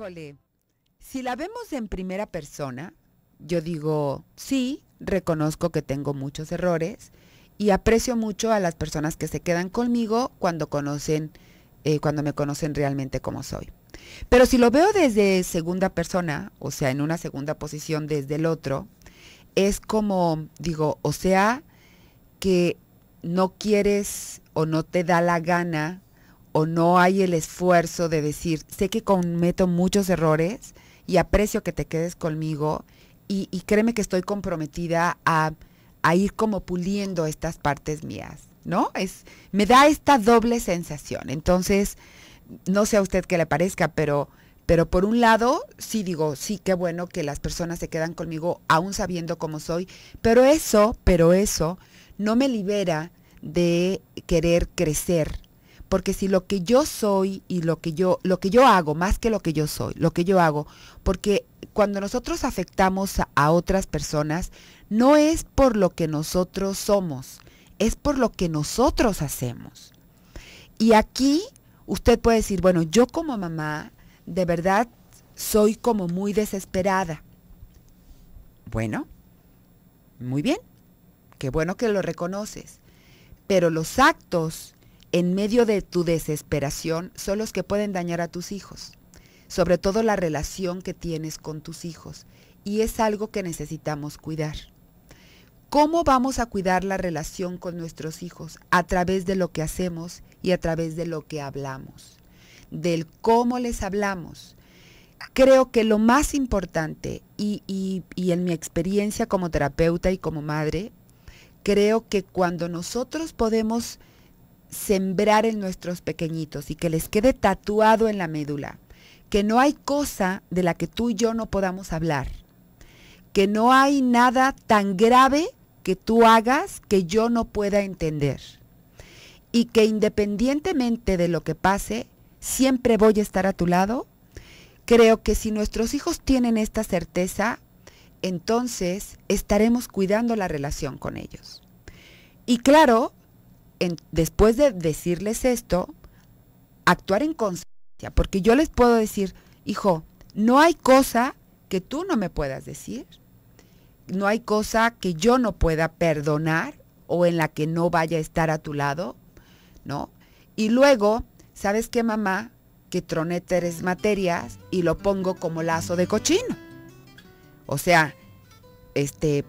Híjole, si la vemos en primera persona, yo digo, sí, reconozco que tengo muchos errores y aprecio mucho a las personas que se quedan conmigo cuando conocen, eh, cuando me conocen realmente como soy. Pero si lo veo desde segunda persona, o sea, en una segunda posición desde el otro, es como, digo, o sea, que no quieres o no te da la gana o no hay el esfuerzo de decir, sé que cometo muchos errores y aprecio que te quedes conmigo y, créeme que estoy comprometida a, a, ir como puliendo estas partes mías, ¿no? Es, me da esta doble sensación. Entonces, no sé a usted que le parezca, pero, pero por un lado, sí digo, sí, qué bueno que las personas se quedan conmigo aún sabiendo cómo soy, pero eso, pero eso no me libera de querer crecer porque si lo que yo soy y lo que yo, lo que yo hago, más que lo que yo soy, lo que yo hago, porque cuando nosotros afectamos a, a otras personas, no es por lo que nosotros somos, es por lo que nosotros hacemos. Y aquí usted puede decir, bueno, yo como mamá, de verdad soy como muy desesperada. Bueno, muy bien, qué bueno que lo reconoces, pero los actos en medio de tu desesperación son los que pueden dañar a tus hijos, sobre todo la relación que tienes con tus hijos. Y es algo que necesitamos cuidar. ¿Cómo vamos a cuidar la relación con nuestros hijos? A través de lo que hacemos y a través de lo que hablamos, del cómo les hablamos. Creo que lo más importante, y, y en mi experiencia como terapeuta y como madre, creo que cuando nosotros podemos sembrar en nuestros pequeñitos y que les quede tatuado en la médula que no hay cosa de la que tú y yo no podamos hablar, que no hay nada tan grave que tú hagas que yo no pueda entender y que independientemente de lo que pase, siempre voy a estar a tu lado. Creo que si nuestros hijos tienen esta certeza, entonces estaremos cuidando la relación con ellos. Y claro, después de decirles esto, actuar en consecuencia, porque yo les puedo decir, hijo, no hay cosa que tú no me puedas decir, no hay cosa que yo no pueda perdonar o en la que no vaya a estar a tu lado, ¿no? Y luego, ¿sabes qué, mamá? Que troné tres materias y lo pongo como lazo de cochino. O sea, este,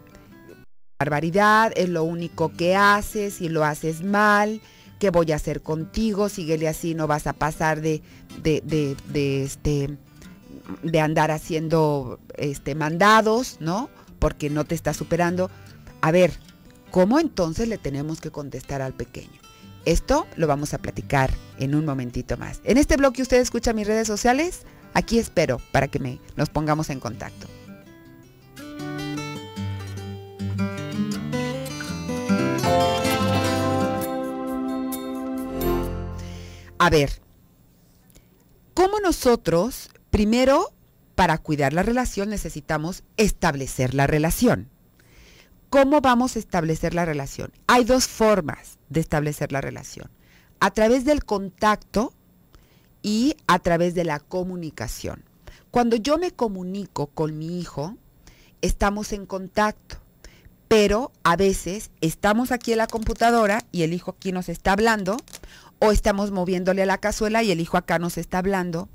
barbaridad, es lo único que haces y lo haces mal, ¿qué voy a hacer contigo? Síguele así, no vas a pasar de, de, de, este, de andar haciendo este, mandados, ¿no? Porque no te está superando. A ver, ¿cómo entonces le tenemos que contestar al pequeño? Esto lo vamos a platicar en un momentito más. En este blog que usted escucha mis redes sociales, aquí espero para que me, nos pongamos en contacto. a ver, ¿cómo nosotros, primero, para cuidar la relación necesitamos establecer la relación? ¿Cómo vamos a establecer la relación? Hay dos formas de establecer la relación. A través del contacto y a través de la comunicación. Cuando yo me comunico con mi hijo, estamos en contacto, pero a veces estamos aquí en la computadora y el hijo aquí nos está hablando, o estamos moviéndole a la cazuela y el hijo acá nos está hablando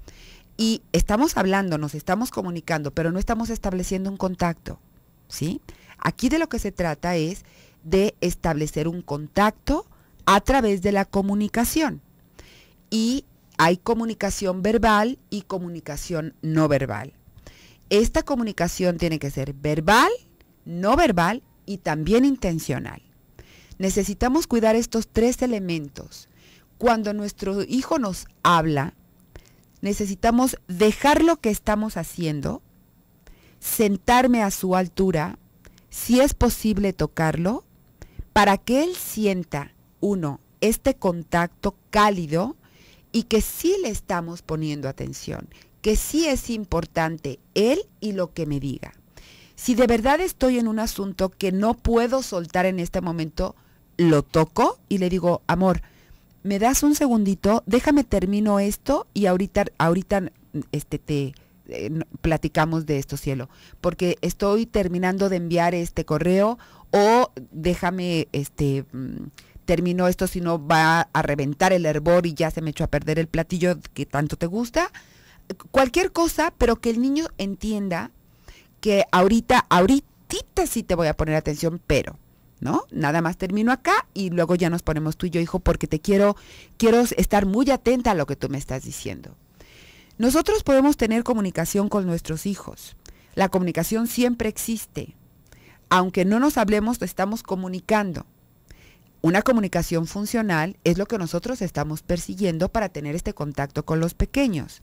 y estamos hablando, nos estamos comunicando, pero no estamos estableciendo un contacto, ¿sí? Aquí de lo que se trata es de establecer un contacto a través de la comunicación. Y hay comunicación verbal y comunicación no verbal. Esta comunicación tiene que ser verbal, no verbal y también intencional. Necesitamos cuidar estos tres elementos cuando nuestro hijo nos habla, necesitamos dejar lo que estamos haciendo, sentarme a su altura, si es posible tocarlo, para que él sienta, uno, este contacto cálido y que sí le estamos poniendo atención, que sí es importante él y lo que me diga. Si de verdad estoy en un asunto que no puedo soltar en este momento, lo toco y le digo, amor, me das un segundito, déjame termino esto y ahorita, ahorita este, te eh, platicamos de esto, cielo, porque estoy terminando de enviar este correo o déjame, este, mm, termino esto, si no va a reventar el hervor y ya se me echó a perder el platillo que tanto te gusta. Cualquier cosa, pero que el niño entienda que ahorita, ahorita sí te voy a poner atención, pero ¿no? Nada más termino acá y luego ya nos ponemos tú y yo, hijo, porque te quiero, quiero estar muy atenta a lo que tú me estás diciendo. Nosotros podemos tener comunicación con nuestros hijos. La comunicación siempre existe. Aunque no nos hablemos, estamos comunicando. Una comunicación funcional es lo que nosotros estamos persiguiendo para tener este contacto con los pequeños.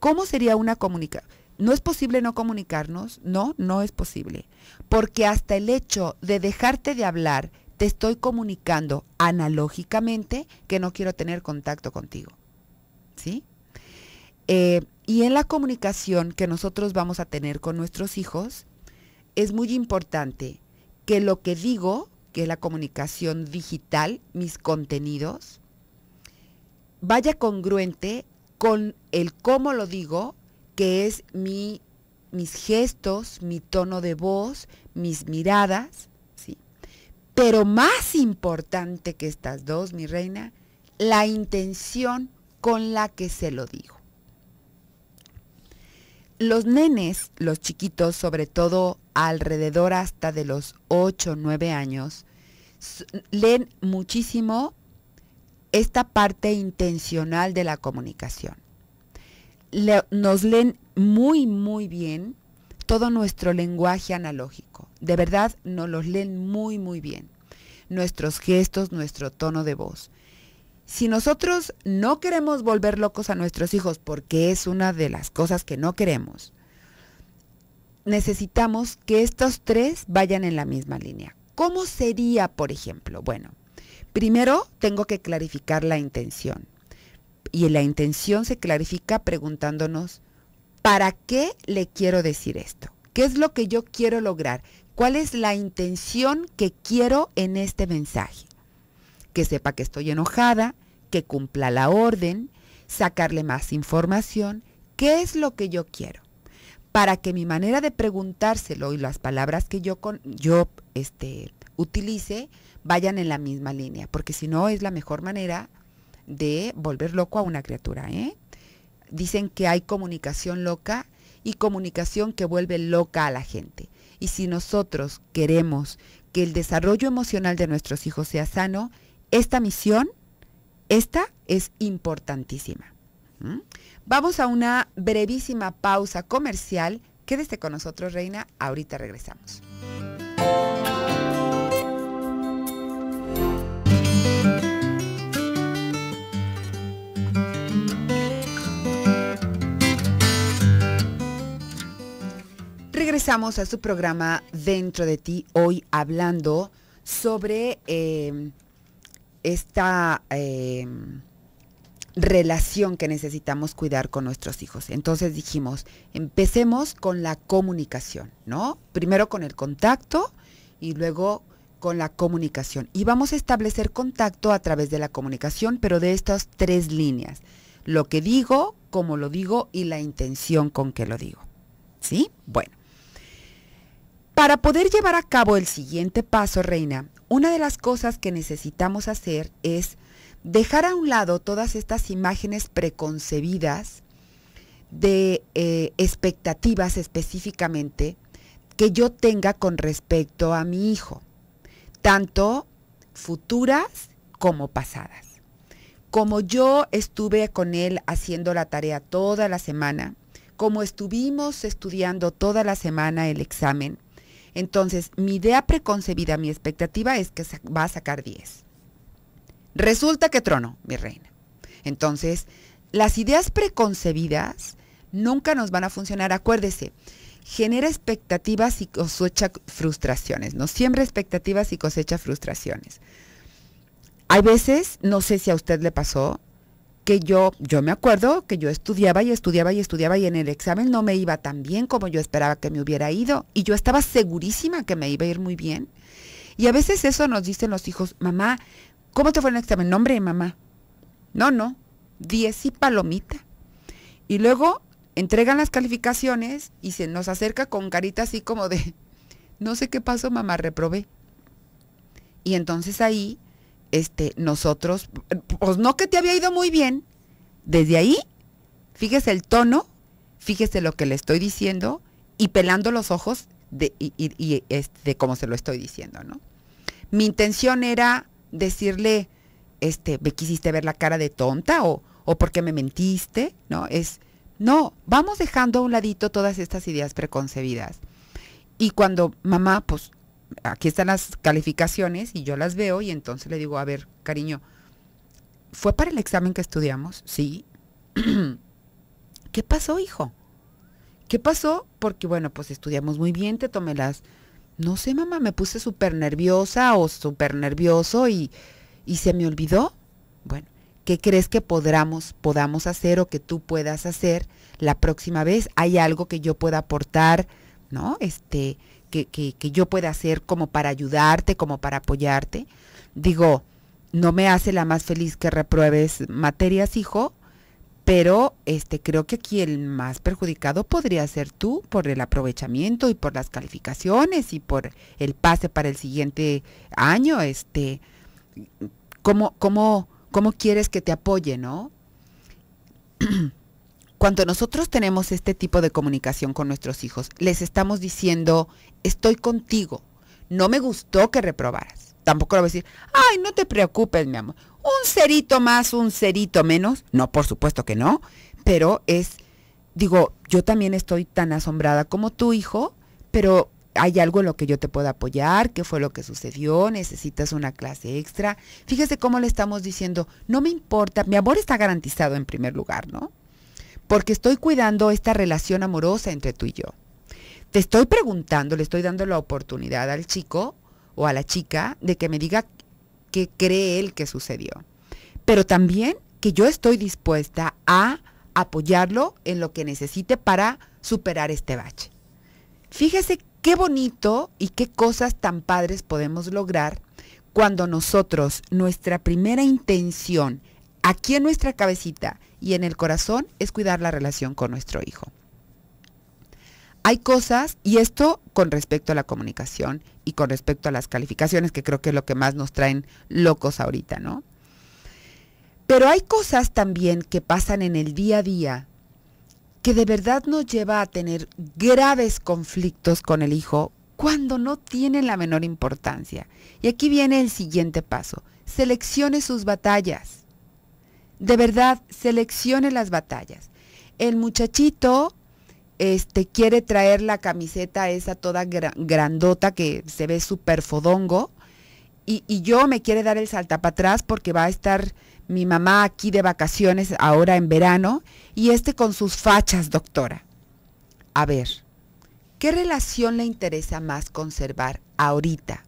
¿Cómo sería una comunicación? no es posible no comunicarnos, no, no es posible. Porque hasta el hecho de dejarte de hablar, te estoy comunicando analógicamente que no quiero tener contacto contigo. ¿Sí? Eh, y en la comunicación que nosotros vamos a tener con nuestros hijos, es muy importante que lo que digo, que es la comunicación digital, mis contenidos, vaya congruente con el cómo lo digo que es mi, mis gestos, mi tono de voz, mis miradas, ¿sí? Pero más importante que estas dos, mi reina, la intención con la que se lo digo. Los nenes, los chiquitos, sobre todo alrededor hasta de los 8 o 9 años, leen muchísimo esta parte intencional de la comunicación nos leen muy, muy bien todo nuestro lenguaje analógico. De verdad, nos los leen muy, muy bien. Nuestros gestos, nuestro tono de voz. Si nosotros no queremos volver locos a nuestros hijos, porque es una de las cosas que no queremos, necesitamos que estos tres vayan en la misma línea. ¿Cómo sería, por ejemplo? Bueno, primero tengo que clarificar la intención y la intención se clarifica preguntándonos, ¿para qué le quiero decir esto? ¿Qué es lo que yo quiero lograr? ¿Cuál es la intención que quiero en este mensaje? Que sepa que estoy enojada, que cumpla la orden, sacarle más información. ¿Qué es lo que yo quiero? Para que mi manera de preguntárselo y las palabras que yo, con, yo este, utilice vayan en la misma línea, porque si no es la mejor manera de volver loco a una criatura. ¿eh? Dicen que hay comunicación loca y comunicación que vuelve loca a la gente. Y si nosotros queremos que el desarrollo emocional de nuestros hijos sea sano, esta misión, esta es importantísima. ¿Mm? Vamos a una brevísima pausa comercial. Quédese con nosotros, Reina. Ahorita regresamos. Regresamos a su programa Dentro de ti, hoy hablando sobre eh, esta eh, relación que necesitamos cuidar con nuestros hijos. Entonces dijimos, empecemos con la comunicación, ¿no? Primero con el contacto y luego con la comunicación. Y vamos a establecer contacto a través de la comunicación, pero de estas tres líneas. Lo que digo, cómo lo digo y la intención con que lo digo. ¿Sí? Bueno. Para poder llevar a cabo el siguiente paso, Reina, una de las cosas que necesitamos hacer es dejar a un lado todas estas imágenes preconcebidas de eh, expectativas específicamente que yo tenga con respecto a mi hijo, tanto futuras como pasadas. Como yo estuve con él haciendo la tarea toda la semana, como estuvimos estudiando toda la semana el examen, entonces, mi idea preconcebida, mi expectativa es que va a sacar 10. Resulta que trono, mi reina. Entonces, las ideas preconcebidas nunca nos van a funcionar. Acuérdese, genera expectativas y cosecha frustraciones, ¿no? Siembra expectativas y cosecha frustraciones. Hay veces, no sé si a usted le pasó, que yo, yo me acuerdo que yo estudiaba y estudiaba y estudiaba y en el examen no me iba tan bien como yo esperaba que me hubiera ido y yo estaba segurísima que me iba a ir muy bien. Y a veces eso nos dicen los hijos, mamá, ¿cómo te fue en el examen? Nombre, mamá. No, no, diez y palomita. Y luego entregan las calificaciones y se nos acerca con carita así como de, no sé qué pasó, mamá, reprobé. Y entonces ahí este, nosotros, pues no que te había ido muy bien, desde ahí, fíjese el tono, fíjese lo que le estoy diciendo y pelando los ojos de, y, este, cómo se lo estoy diciendo, ¿no? Mi intención era decirle, este, me quisiste ver la cara de tonta o, o porque me mentiste, ¿no? Es, no, vamos dejando a un ladito todas estas ideas preconcebidas. Y cuando mamá, pues aquí están las calificaciones y yo las veo y entonces le digo, a ver, cariño, ¿fue para el examen que estudiamos? Sí. ¿Qué pasó, hijo? ¿Qué pasó? Porque, bueno, pues estudiamos muy bien, te tomé las... No sé, mamá, me puse súper nerviosa o súper nervioso y, y se me olvidó. Bueno, ¿qué crees que podamos, podamos hacer o que tú puedas hacer la próxima vez? ¿Hay algo que yo pueda aportar? ¿No? Este, que, yo pueda hacer como para ayudarte, como para apoyarte. Digo, no me hace la más feliz que repruebes materias, hijo, pero este creo que aquí el más perjudicado podría ser tú por el aprovechamiento y por las calificaciones y por el pase para el siguiente año, este cómo cómo cómo quieres que te apoye, ¿no? cuando nosotros tenemos este tipo de comunicación con nuestros hijos, les estamos diciendo, estoy contigo, no me gustó que reprobaras. Tampoco lo voy a decir, ay, no te preocupes, mi amor. Un cerito más, un cerito menos. No, por supuesto que no. Pero es, digo, yo también estoy tan asombrada como tu hijo, pero hay algo en lo que yo te pueda apoyar, qué fue lo que sucedió, necesitas una clase extra. Fíjese cómo le estamos diciendo, no me importa, mi amor está garantizado en primer lugar, ¿no? porque estoy cuidando esta relación amorosa entre tú y yo. Te estoy preguntando, le estoy dando la oportunidad al chico o a la chica de que me diga qué cree él que sucedió. Pero también que yo estoy dispuesta a apoyarlo en lo que necesite para superar este bache. Fíjese qué bonito y qué cosas tan padres podemos lograr cuando nosotros, nuestra primera intención, aquí en nuestra cabecita, y en el corazón es cuidar la relación con nuestro hijo. Hay cosas, y esto con respecto a la comunicación y con respecto a las calificaciones, que creo que es lo que más nos traen locos ahorita, ¿no? Pero hay cosas también que pasan en el día a día que de verdad nos lleva a tener graves conflictos con el hijo cuando no tienen la menor importancia. Y aquí viene el siguiente paso. Seleccione sus batallas de verdad, seleccione las batallas. El muchachito este, quiere traer la camiseta esa toda grandota que se ve súper fodongo y, y, yo me quiere dar el salta para atrás porque va a estar mi mamá aquí de vacaciones ahora en verano y este con sus fachas, doctora. A ver, ¿qué relación le interesa más conservar ahorita?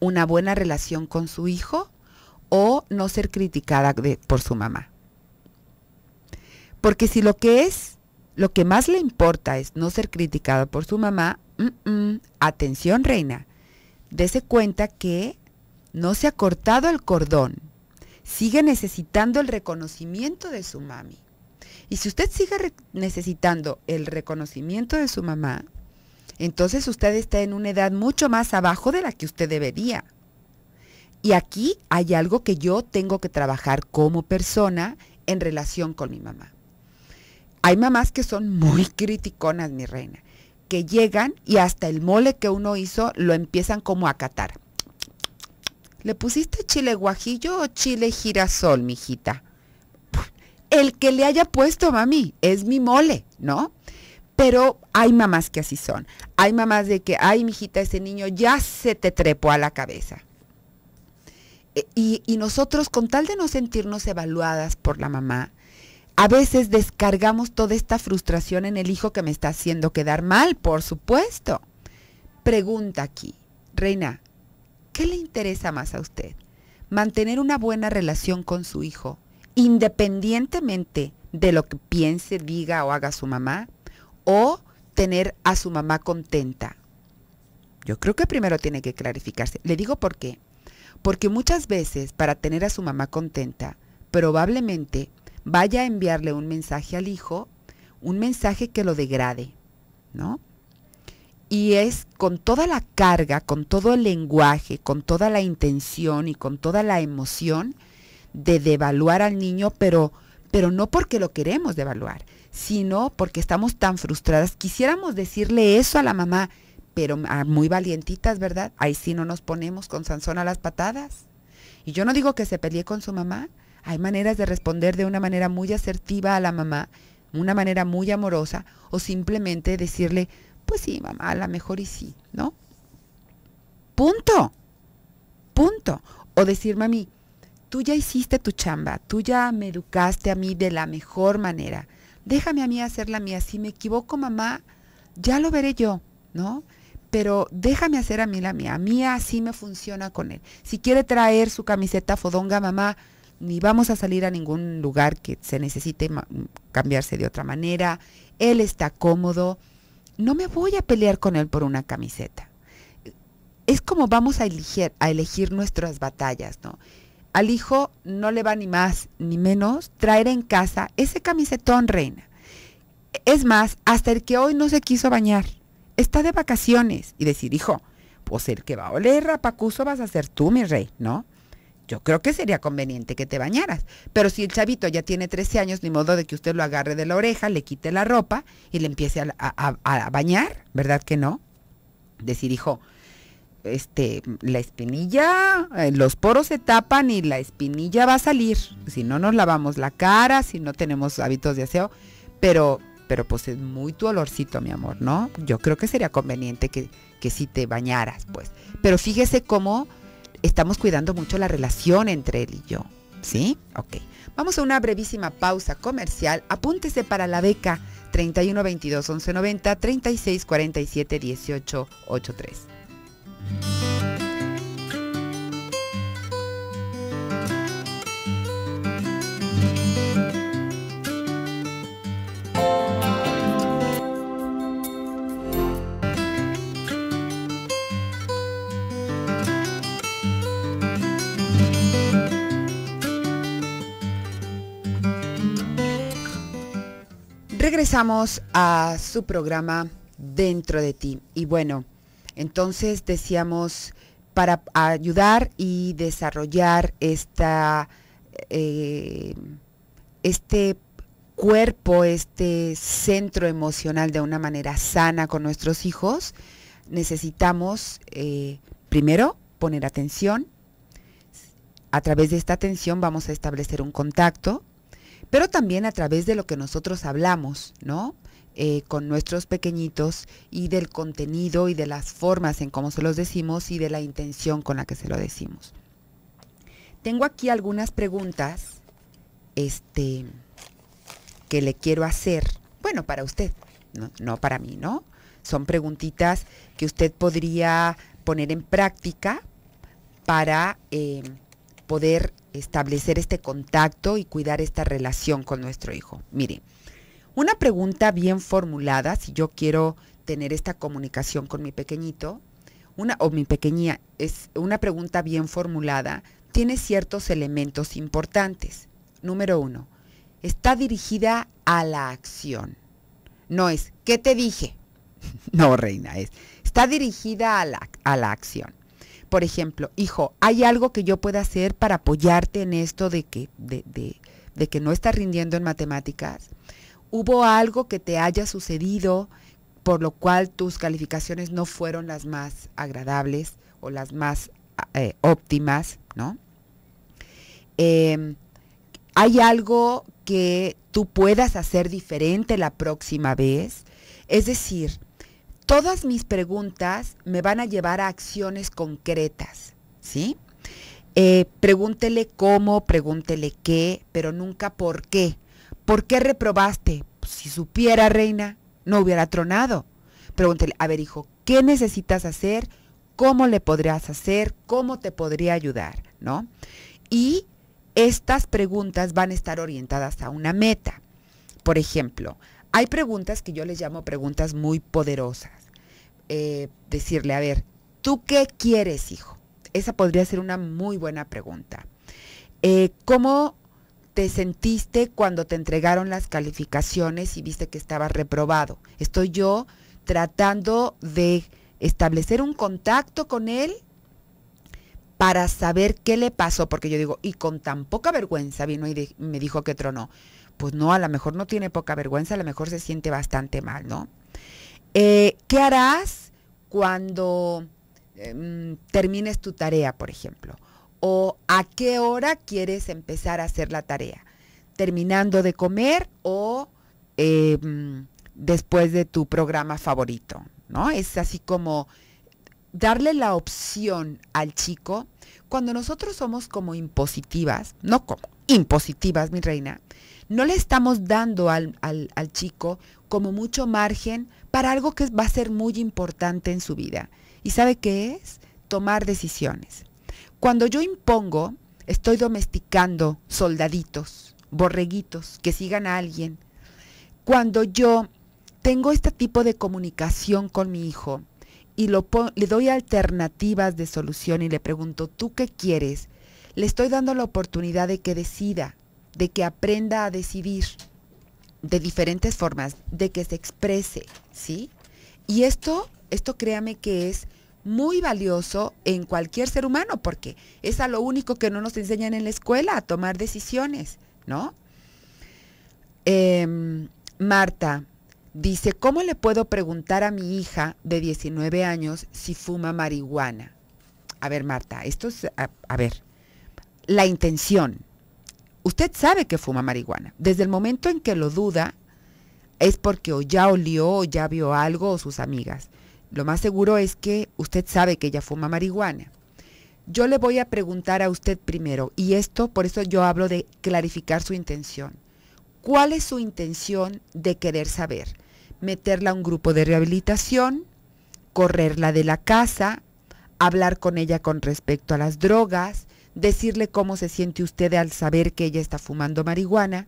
¿Una buena relación con su hijo o no ser criticada por su mamá. Porque si lo que es, lo que más le importa es no ser criticada por su mamá, atención reina, dese cuenta que no se ha cortado el cordón, sigue necesitando el reconocimiento de su mami. Y si usted sigue necesitando el reconocimiento de su mamá, entonces usted está en una edad mucho más abajo de la que usted debería. Y aquí hay algo que yo tengo que trabajar como persona en relación con mi mamá. Hay mamás que son muy criticonas, mi reina, que llegan y hasta el mole que uno hizo lo empiezan como a catar. ¿Le pusiste chile guajillo o chile girasol, mijita? El que le haya puesto, mami, es mi mole, ¿no? Pero hay mamás que así son. Hay mamás de que, ay, mijita, ese niño ya se te trepó a la cabeza. Eh, y, nosotros, con tal de no sentirnos evaluadas por la mamá, a veces descargamos toda esta frustración en el hijo que me está haciendo quedar mal, por supuesto. Pregunta aquí, Reina, ¿qué le interesa más a usted? ¿Mantener una buena relación con su hijo, independientemente de lo que piense, diga o haga su mamá? ¿O tener a su mamá contenta? Yo creo que primero tiene que clarificarse. Le digo por qué. Porque muchas veces, para tener a su mamá contenta, probablemente vaya a enviarle un mensaje al hijo, un mensaje que lo degrade, ¿no? Y es con toda la carga, con todo el lenguaje, con toda la intención y con toda la emoción de devaluar al niño, pero, pero no porque lo queremos devaluar, sino porque estamos tan frustradas. Quisiéramos decirle eso a la mamá, pero ah, muy valientitas, ¿verdad? Ahí sí no nos ponemos con Sansón a las patadas. Y yo no digo que se pelee con su mamá. Hay maneras de responder de una manera muy asertiva a la mamá, una manera muy amorosa, o simplemente decirle, pues sí, mamá, a la mejor y sí, ¿no? Punto. Punto. O decir, mami, tú ya hiciste tu chamba, tú ya me educaste a mí de la mejor manera. Déjame a mí hacer la mía. Si me equivoco, mamá, ya lo veré yo, ¿no? pero déjame hacer a mí la mía. A mí así me funciona con él. Si quiere traer su camiseta fodonga, mamá, ni vamos a salir a ningún lugar que se necesite cambiarse de otra manera. Él está cómodo. No me voy a pelear con él por una camiseta. Es como vamos a elegir, a elegir nuestras batallas, ¿no? Al hijo no le va ni más ni menos traer en casa ese camisetón, reina. Es más, hasta el que hoy no se quiso bañar está de vacaciones y decir, hijo, pues el que va a oler rapacuso vas a ser tú, mi rey, ¿no? Yo creo que sería conveniente que te bañaras. Pero si el chavito ya tiene 13 años, ni modo de que usted lo agarre de la oreja, le quite la ropa y le empiece a, bañar, ¿verdad que no? Decir, hijo, este, la espinilla, eh, los poros se tapan y la espinilla va a salir. Si no nos lavamos la cara, si no tenemos hábitos de aseo, pero pero pues es muy tu olorcito, mi amor, ¿no? Yo creo que sería conveniente que, si sí te bañaras, pues. Pero fíjese cómo estamos cuidando mucho la relación entre él y yo, ¿sí? Ok. Vamos a una brevísima pausa comercial. Apúntese para la beca 31 22 3647 1883 36 47 Regresamos a su programa Dentro de ti. Y bueno, entonces decíamos, para ayudar y desarrollar esta, eh, este cuerpo, este centro emocional de una manera sana con nuestros hijos, necesitamos eh, primero poner atención. A través de esta atención vamos a establecer un contacto pero también a través de lo que nosotros hablamos, ¿no? Eh, con nuestros pequeñitos y del contenido y de las formas en cómo se los decimos y de la intención con la que se lo decimos. Tengo aquí algunas preguntas este, que le quiero hacer, bueno, para usted, no, para mí, ¿no? Son preguntitas que usted podría poner en práctica para eh, poder establecer este contacto y cuidar esta relación con nuestro hijo? Mire, una pregunta bien formulada, si yo quiero tener esta comunicación con mi pequeñito, una, o mi pequeña, es una pregunta bien formulada, tiene ciertos elementos importantes. Número uno, está dirigida a la acción. No es, ¿qué te dije? no, reina, es, está dirigida a la, a la acción por ejemplo, hijo, ¿hay algo que yo pueda hacer para apoyarte en esto de que, de, que no estás rindiendo en matemáticas? ¿Hubo algo que te haya sucedido por lo cual tus calificaciones no fueron las más agradables o las más eh, óptimas, ¿no? Em, ¿Hay algo que tú puedas hacer diferente la próxima vez? Es decir, todas mis preguntas me van a llevar a acciones concretas, ¿sí? Eh, pregúntele cómo, pregúntele qué, pero nunca por qué. ¿Por qué reprobaste? Pues, si supiera, reina, no hubiera tronado. Pregúntele, a ver, hijo, ¿qué necesitas hacer? ¿Cómo le podrías hacer? ¿Cómo te podría ayudar? ¿No? Y estas preguntas van a estar orientadas a una meta. Por ejemplo, hay preguntas que yo les llamo preguntas muy poderosas. Eh, decirle, a ver, ¿tú qué quieres, hijo? Esa podría ser una muy buena pregunta. Eh, ¿Cómo te sentiste cuando te entregaron las calificaciones y viste que estabas reprobado? Estoy yo tratando de establecer un contacto con él para saber qué le pasó, porque yo digo, y con tan poca vergüenza vino y me dijo que tronó pues no, a lo mejor no tiene poca vergüenza, a lo mejor se siente bastante mal, ¿no? Eh, ¿Qué harás cuando em, termines tu tarea, por ejemplo? ¿O a qué hora quieres empezar a hacer la tarea? ¿Terminando de comer o em, después de tu programa favorito? ¿No? Es así como darle la opción al chico, cuando nosotros somos como impositivas, no como impositivas, mi reina, no le estamos dando al, chico como mucho margen para algo que va a ser muy importante en su vida. ¿Y sabe qué es? Tomar decisiones. Cuando yo impongo, estoy domesticando soldaditos, borreguitos, que sigan a alguien. Cuando yo tengo este tipo de comunicación con mi hijo y le doy alternativas de solución y le pregunto, ¿tú qué quieres? Le estoy dando la oportunidad de que decida de que aprenda a decidir de diferentes formas, de que se exprese, ¿sí? Y esto, esto créame que es muy valioso en cualquier ser humano, porque es a lo único que no nos enseñan en la escuela, a tomar decisiones, ¿no? Em, Marta dice, ¿cómo le puedo preguntar a mi hija de 19 años si fuma marihuana? A ver, Marta, esto es, a ver, la intención, Usted sabe que fuma marihuana. Desde el momento en que lo duda, es porque o ya olió o ya vio algo o sus amigas. Lo más seguro es que usted sabe que ella fuma marihuana. Yo le voy a preguntar a usted primero, y esto por eso yo hablo de clarificar su intención. ¿Cuál es su intención de querer saber? ¿Meterla a un grupo de rehabilitación? ¿Correrla de la casa? ¿Hablar con ella con respecto a las drogas? decirle cómo se siente usted al saber que ella está fumando marihuana.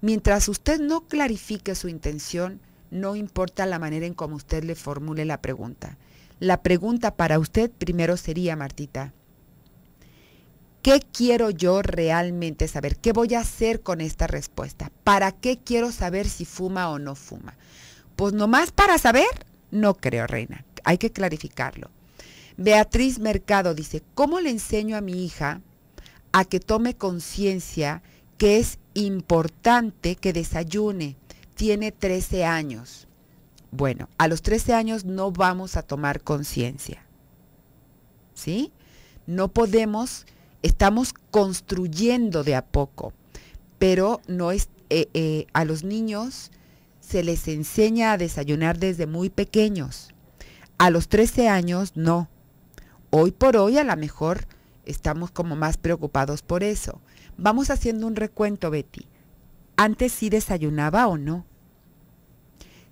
Mientras usted no clarifique su intención, no importa la manera en cómo usted le formule la pregunta. La pregunta para usted primero sería, Martita, ¿qué quiero yo realmente saber? ¿Qué voy a hacer con esta respuesta? ¿Para qué quiero saber si fuma o no fuma? Pues nomás para saber, no creo, reina. Hay que clarificarlo. Beatriz Mercado dice, ¿cómo le enseño a mi hija a que tome conciencia que es importante que desayune? Tiene 13 años. Bueno, a los 13 años no vamos a tomar conciencia. ¿Sí? No podemos, estamos construyendo de a poco, pero no es, eh, eh, a los niños se les enseña a desayunar desde muy pequeños. A los 13 años no. Hoy por hoy a lo mejor estamos como más preocupados por eso. Vamos haciendo un recuento, Betty. ¿Antes sí desayunaba o no?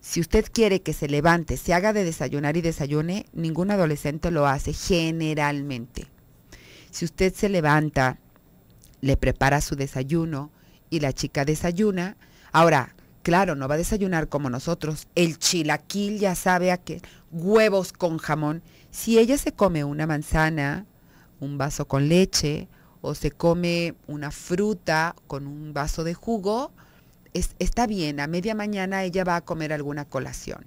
Si usted quiere que se levante, se haga de desayunar y desayune, ningún adolescente lo hace generalmente. Si usted se levanta, le prepara su desayuno y la chica desayuna, ahora, claro, no va a desayunar como nosotros. El chilaquil ya sabe a qué, huevos con jamón. Si ella se come una manzana, un vaso con leche, o se come una fruta con un vaso de jugo, está bien, a media mañana ella va a comer alguna colación.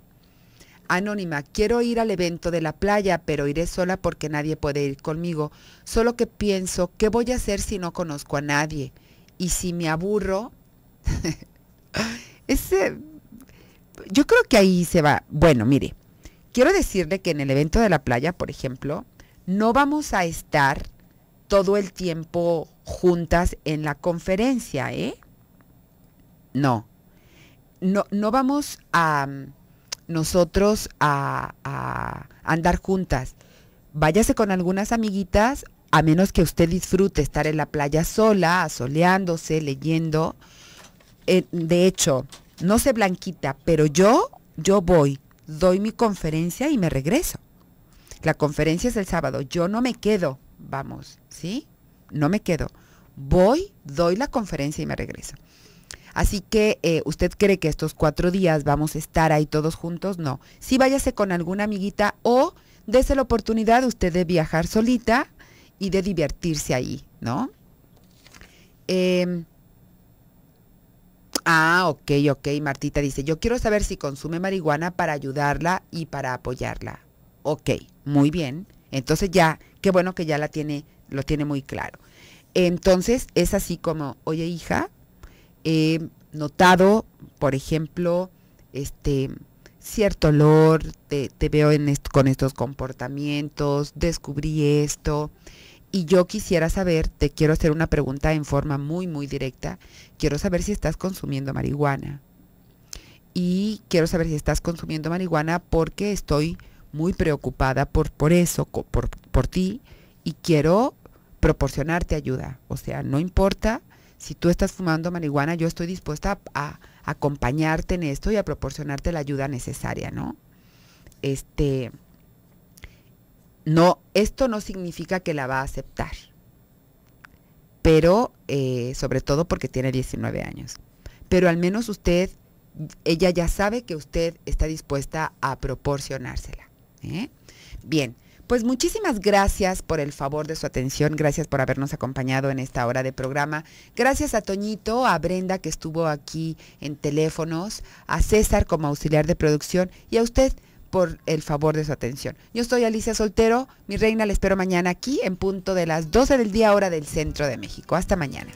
Anónima, quiero ir al evento de la playa, pero iré sola porque nadie puede ir conmigo. Solo que pienso, ¿qué voy a hacer si no conozco a nadie? Y si me aburro, ese, yo creo que ahí se va. Bueno, mire, quiero decirle que en el evento de la playa, por ejemplo, no vamos a estar todo el tiempo juntas en la conferencia, ¿eh? No. No, no vamos a mm, nosotros a, andar juntas. Váyase con algunas amiguitas, a menos que usted disfrute estar en la playa sola, asoleándose, leyendo. Eh, de hecho, no sé Blanquita, pero yo, yo voy doy mi conferencia y me regreso. La conferencia es el sábado, yo no me quedo, vamos, ¿sí? No me quedo. Voy, doy la conferencia y me regreso. Así que, eh, ¿usted cree que estos cuatro días vamos a estar ahí todos juntos? No. Sí váyase con alguna amiguita o dése la oportunidad usted de viajar solita y de divertirse ahí, ¿no? Em, Ah, ok, ok. Martita dice, yo quiero saber si consume marihuana para ayudarla y para apoyarla. Ok, muy bien. Entonces ya, qué bueno que ya la tiene, lo tiene muy claro. Entonces es así como, oye hija, he eh, notado, por ejemplo, este cierto olor, te, te veo en con estos comportamientos, descubrí esto. Y yo quisiera saber, te quiero hacer una pregunta en forma muy, muy directa. Quiero saber si estás consumiendo marihuana. Y quiero saber si estás consumiendo marihuana porque estoy muy preocupada por, por eso, por, por ti, y quiero proporcionarte ayuda. O sea, no importa si tú estás fumando marihuana, yo estoy dispuesta a, a acompañarte en esto y a proporcionarte la ayuda necesaria, ¿no? Este, no, esto no significa que la va a aceptar, pero eh, sobre todo porque tiene 19 años. Pero al menos usted, ella ya sabe que usted está dispuesta a proporcionársela. ¿eh? Bien, pues muchísimas gracias por el favor de su atención, gracias por habernos acompañado en esta hora de programa. Gracias a Toñito, a Brenda que estuvo aquí en teléfonos, a César como auxiliar de producción y a usted por el favor de su atención. Yo soy Alicia Soltero, mi reina, la espero mañana aquí en punto de las 12 del día hora del centro de México. Hasta mañana.